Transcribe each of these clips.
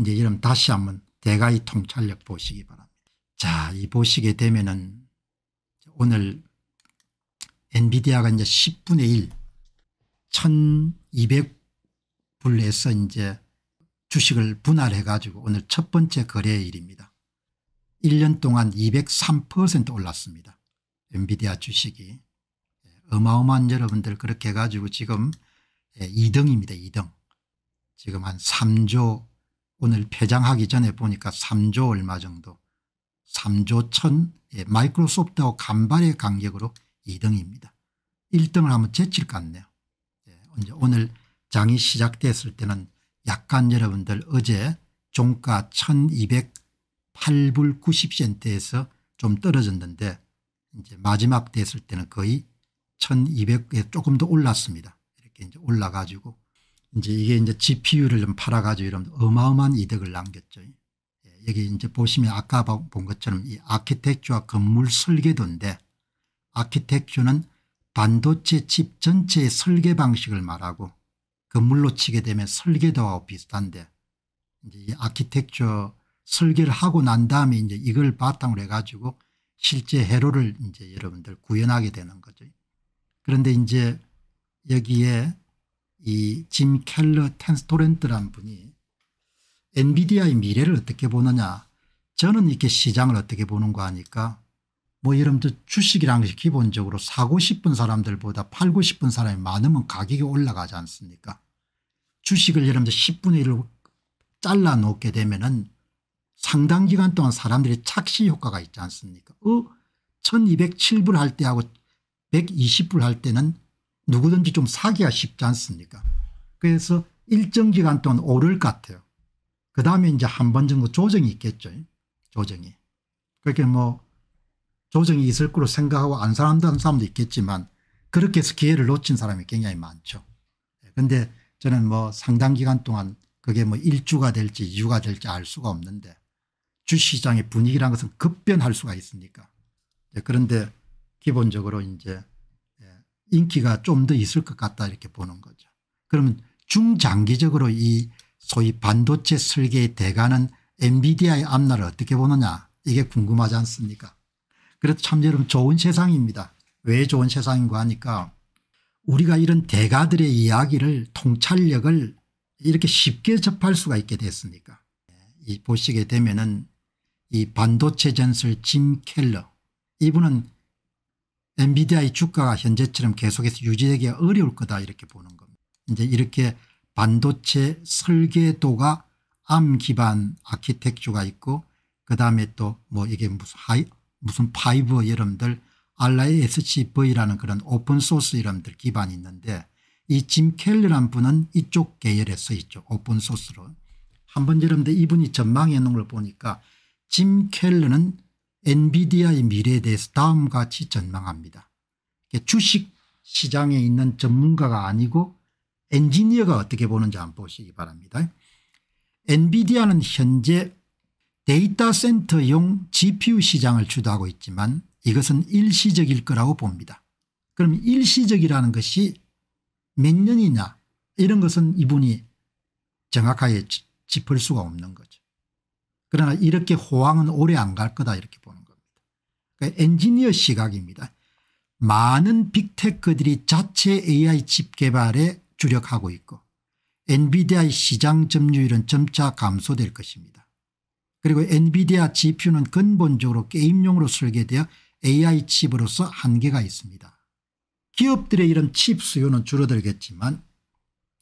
이제 여러분 다시 한번 대가의 통찰력 보시기 바랍니다. 자, 이 보시게 되면은 오늘 엔비디아가 이제 10분의 1, 1200불에서 이제 주식을 분할해 가지고 오늘 첫 번째 거래일입니다. 1년 동안 203% 올랐습니다. 엔비디아 주식이. 예, 어마어마한 여러분들 그렇게 해가지고 지금 2등입니다. 예, 2등. 지금 한 3조 오늘 폐장하기 전에 보니까 3조 얼마 정도 3조 1천 예, 마이크로소프트하고 간발의 간격으로 2등입니다. 1등을 한번 제칠 것 같네요. 예, 오늘 장이 시작됐을 때는 약간 여러분들 어제 종가 1208불 90센트에서 좀 떨어졌는데 이제 마지막 됐을 때는 거의 1200에 조금 더 올랐습니다. 이렇게 이제 올라가지고 이제 이게 이제 GPU를 좀 팔아가지고 이런 어마어마한 이득을 남겼죠. 예, 여기 이제 보시면 아까 본 것처럼 이 아키텍처와 건물 설계도인데 아키텍처는 반도체 칩 전체의 설계 방식을 말하고 건물로 치게 되면 설계도와 비슷한데 이제 이 아키텍처 설계를 하고 난 다음에 이제 이걸 바탕으로 해가지고 실제 회로를 이제 여러분들 구현하게 되는 거죠. 그런데 이제 여기에 이짐 켈러 텐스토렌트라는 분이 엔비디아의 미래를 어떻게 보느냐 저는 이렇게 시장을 어떻게 보는 거 아니까 뭐 여러분들 주식이란 것이 기본적으로 사고 싶은 사람들보다 팔고 싶은 사람이 많으면 가격이 올라가지 않습니까 주식을 여러분들 10분의 1로 잘라 놓게 되면 은 상당 기간 동안 사람들이 착시 효과가 있지 않습니까 어? 1207불 할 때하고 120불 할 때는 누구든지 좀 사기가 쉽지 않습니까 그래서 일정 기간 동안 오를 것 같아요. 그 다음에 이제 한 번 정도 조정이 있겠죠. 조정이. 그렇게 뭐 조정이 있을 거로 생각하고 안사는 사람도 있겠지만 그렇게 해서 기회를 놓친 사람이 굉장히 많죠. 그데 저는 뭐 상당 기간 동안 그게 뭐 1주가 될지 2주가 될지 알 수가 없는데 주시장의 분위기라 것은 급변할 수가 있으니까. 네, 그런데 기본적으로 이제 인기가 좀 더 있을 것 같다 이렇게 보는 거죠. 그러면 중장기적으로 이 소위 반도체 설계의 대가는 엔비디아의 앞날을 어떻게 보느냐 이게 궁금하지 않습니까 그래서 참 여러분 좋은 세상입니다. 왜 좋은 세상인가 하니까 우리가 이런 대가들의 이야기를 통찰력을 이렇게 쉽게 접할 수가 있게 됐으니까 이 보시게 되면은 이 반도체 전설 짐 켈러 이분은 엔비디아의 주가가 현재처럼 계속해서 유지되기가 어려울 거다 이렇게 보는 겁니다. 이제 이렇게 반도체 설계도가 암 기반 아키텍처가 있고 그다음에 또 뭐 이게 무슨 하이 무슨 파이브 여러분들 RISC-V라는 그런 오픈소스 이름들 기반이 있는데 이짐 켈리란 분은 이쪽 계열에서 있죠. 오픈소스로. 한번 여러분들 이분이 전망해 놓은 걸 보니까 짐 켈리는 엔비디아의 미래에 대해서 다음과 같이 전망합니다. 주식 시장에 있는 전문가가 아니고 엔지니어가 어떻게 보는지 한번 보시기 바랍니다. 엔비디아는 현재 데이터 센터용 GPU 시장을 주도하고 있지만 이것은 일시적일 거라고 봅니다. 그럼 일시적이라는 것이 몇 년이냐 이런 것은 이분이 정확하게 짚을 수가 없는 거죠. 그러나 이렇게 호황은 오래 안 갈 거다 이렇게 보는 겁니다. 그러니까 엔지니어 시각입니다. 많은 빅테크들이 자체 AI 칩 개발에 주력하고 있고 엔비디아의 시장 점유율은 점차 감소될 것입니다. 그리고 엔비디아 GPU는 근본적으로 게임용으로 설계되어 AI 칩으로서 한계가 있습니다. 기업들의 이런 칩 수요는 줄어들겠지만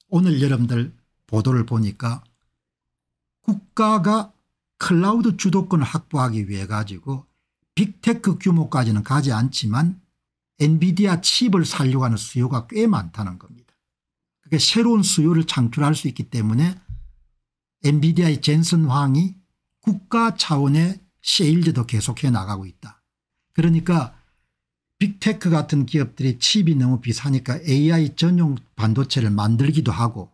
오늘 여러분들 보도를 보니까 국가가 클라우드 주도권을 확보하기 위해 가지고 빅테크 규모까지는 가지 않지만 엔비디아 칩을 살려고 하는 수요가 꽤 많다는 겁니다. 그게 새로운 수요를 창출할 수 있기 때문에 엔비디아의 젠슨 황이 국가 차원의 세일즈도 계속해 나가고 있다. 그러니까 빅테크 같은 기업들이 칩이 너무 비싸니까 AI 전용 반도체를 만들기도 하고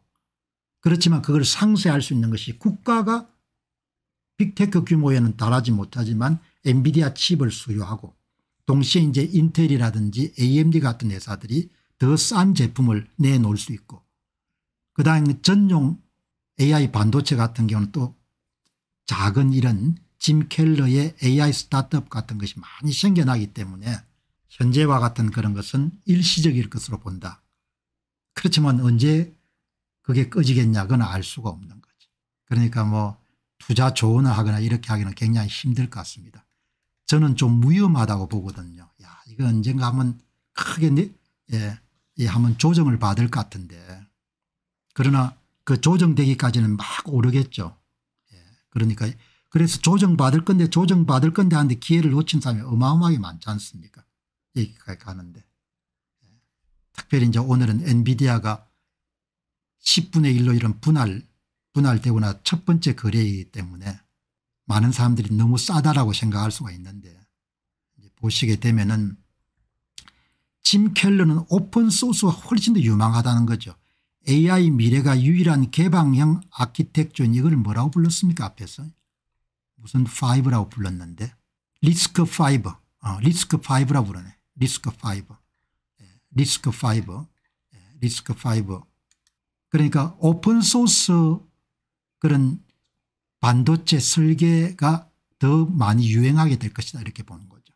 그렇지만 그걸 상쇄할 수 있는 것이 국가가 빅테크 규모에는 달하지 못하지만 엔비디아 칩을 수유하고 동시에 이제 인텔이라든지 AMD 같은 회사들이 더 싼 제품을 내놓을 수 있고 그다음 전용 AI 반도체 같은 경우는 또 작은 이런 짐 켈러의 AI 스타트업 같은 것이 많이 생겨나기 때문에 현재와 같은 그런 것은 일시적일 것으로 본다. 그렇지만 언제 그게 꺼지겠냐 그건 알 수가 없는 거지. 그러니까 뭐 투자 조언을 하거나 이렇게 하기는 굉장히 힘들 것 같습니다. 저는 좀 위험하다고 보거든요. 야 이거 언젠가 하면 크게 예, 예 하면 조정을 받을 것 같은데 그러나 그 조정되기까지는 막 오르겠죠. 예, 그러니까 그래서 조정받을 건데 조정받을 건데 하는데 기회를 놓친 사람이 어마어마하게 많지 않습니까 여기까지 가는데 예, 특별히 이제 오늘은 엔비디아가 10분의 1로 이런 분할 분할 되거나 첫 번째 거래이기 때문에 많은 사람들이 너무 싸다라고 생각할 수가 있는데 보시게 되면은 짐 켈러는 오픈소스와 훨씬 더 유망하다는 거죠. AI 미래가 유일한 개방형 아키텍처인 이걸 뭐라고 불렀습니까 앞에서 무슨 5라고 불렀는데 리스크 5 어, 리스크 5라고 부르네 리스크 5 예, 리스크 5 예, 리스크 5 그러니까 오픈소스 그런 반도체 설계가 더 많이 유행하게 될 것이다 이렇게 보는 거죠.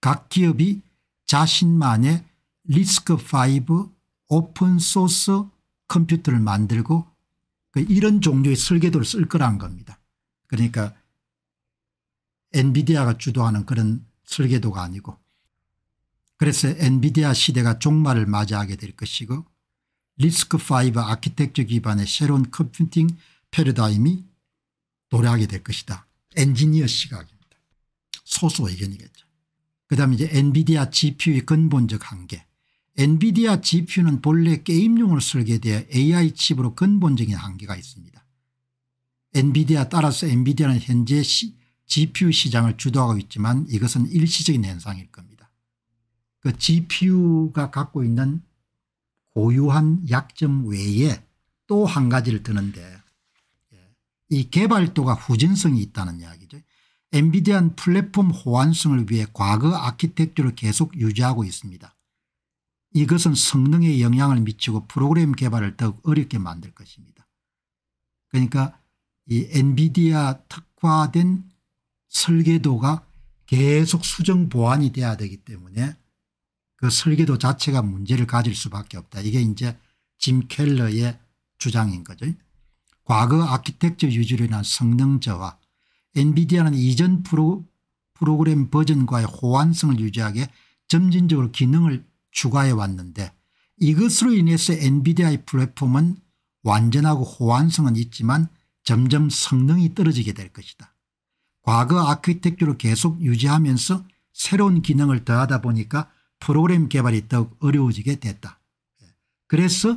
각 기업이 자신만의 리스크5 오픈소스 컴퓨터를 만들고 그 이런 종류의 설계도를 쓸 거란 겁니다. 그러니까 엔비디아가 주도하는 그런 설계도가 아니고 그래서 엔비디아 시대가 종말을 맞이하게 될 것이고 리스크5 아키텍처 기반의 새로운 컴퓨팅 패러다임이 도래하게 될 것이다. 엔지니어 시각입니다. 소수 의견이겠죠. 그 다음에 이제 엔비디아 GPU의 근본적 한계. 엔비디아 GPU는 본래 게임용으로 설계되어 AI 칩으로 근본적인 한계가 있습니다. 엔비디아 따라서 엔비디아는 현재 시, GPU 시장을 주도하고 있지만 이것은 일시적인 현상일 겁니다. 그 GPU가 갖고 있는 고유한 약점 외에 또 한 가지를 드는데 이 개발도가 후진성이 있다는 이야기죠. 엔비디아는 플랫폼 호환성을 위해 과거 아키텍처를 계속 유지하고 있습니다. 이것은 성능에 영향을 미치고 프로그램 개발을 더욱 어렵게 만들 것입니다. 그러니까 이 엔비디아 특화된 설계도가 계속 수정 보완이 돼야 되기 때문에 그 설계도 자체가 문제를 가질 수밖에 없다. 이게 이제 짐 켈러의 주장인 거죠. 과거 아키텍처 유지로 인한 성능 저하 엔비디아는 이전 프로, 프로그램 버전과의 호환성을 유지하게 점진적으로 기능을 추가해 왔는데 이것으로 인해서 엔비디아의 플랫폼은 완전하고 호환성은 있지만 점점 성능이 떨어지게 될 것이다. 과거 아키텍처를 계속 유지하면서 새로운 기능을 더하다 보니까 프로그램 개발이 더욱 어려워지게 됐다. 그래서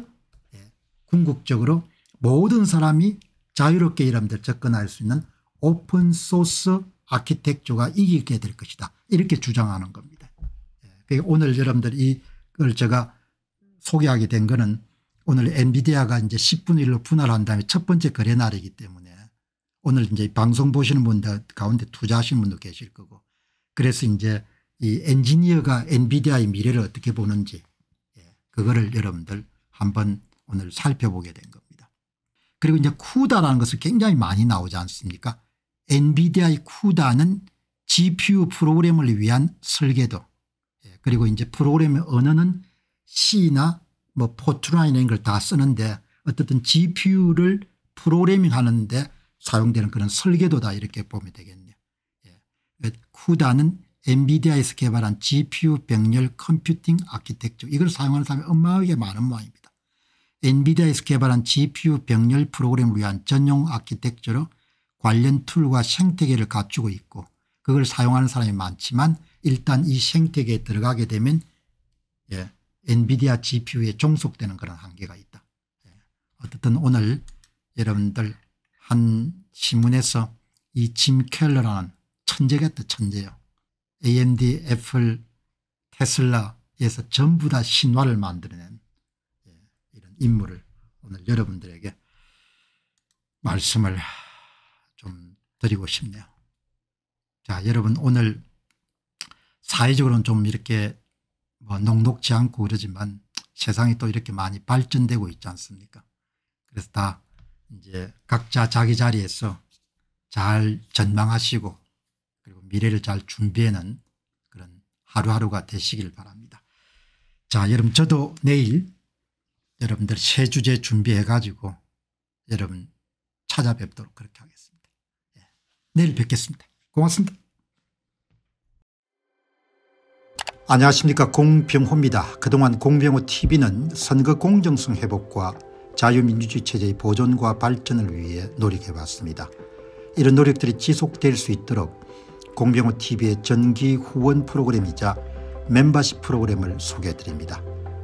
예, 궁극적으로 모든 사람이 자유롭게 이람들 접근할 수 있는 오픈소스 아키텍처가 이기게 될 것이다. 이렇게 주장하는 겁니다. 예, 오늘 여러분들 이걸 제가 소개하게 된 거는 오늘 엔비디아가 이제 10분의 1로 분할한 다음에 첫 번째 거래 날이기 때문에 오늘 이제 방송 보시는 분들 가운데 투자하시는 분도 계실 거고 그래서 이제 이 엔지니어가 엔비디아의 미래를 어떻게 보는지 예, 그거를 여러분들 한번 오늘 살펴보게 됩니다. 그리고 이제 쿠다라는 것을 굉장히 많이 나오지 않습니까 엔비디아의 쿠다는 GPU 프로그램을 위한 설계도 예, 그리고 이제 프로그램의 언어는 C나 뭐 포트라인 이걸 다 쓰는데 어쨌든 GPU를 프로그래밍 하는데 사용되는 그런 설계도다 이렇게 보면 되겠네요. 예. 그 쿠다는 엔비디아에서 개발한 GPU 병렬 컴퓨팅 아키텍처 이걸 사용하는 사람이 엄마에게 많은 모양입니다. 엔비디아에서 개발한 GPU 병렬 프로그램을 위한 전용 아키텍처로 관련 툴과 생태계를 갖추고 있고 그걸 사용하는 사람이 많지만 일단 이 생태계에 들어가게 되면 예, 엔비디아 GPU에 종속되는 그런 한계가 있다. 예, 어쨌든 오늘 여러분들 한 신문에서 이짐 켈러라는 천재겠다 천재요. AMD, 애플, 테슬라에서 전부 다 신화를 만들어낸 인물을 오늘 여러분들에게 말씀을 좀 드리고 싶네요. 자 여러분 오늘 사회적으로는 좀 이렇게 뭐 녹록지 않고 그러지만 세상이 또 이렇게 많이 발전되고 있지 않습니까 그래서 다 이제 각자 자기 자리에서 잘 전망하시고 그리고 미래를 잘준비하는 그런 하루하루가 되시길 바랍니다. 자 여러분 저도 내일 여러분들 새 주제 준비해가지고 여러분 찾아뵙도록 그렇게 하겠습니다. 예. 내일 뵙겠습니다. 고맙습니다. 안녕하십니까 공병호입니다. 그동안 공병호TV는 선거 공정성 회복과 자유민주주의 체제의 보존과 발전을 위해 노력해왔습니다. 이런 노력들이 지속될 수 있도록 공병호TV의 전기 후원 프로그램이자 멤버십 프로그램을 소개해드립니다.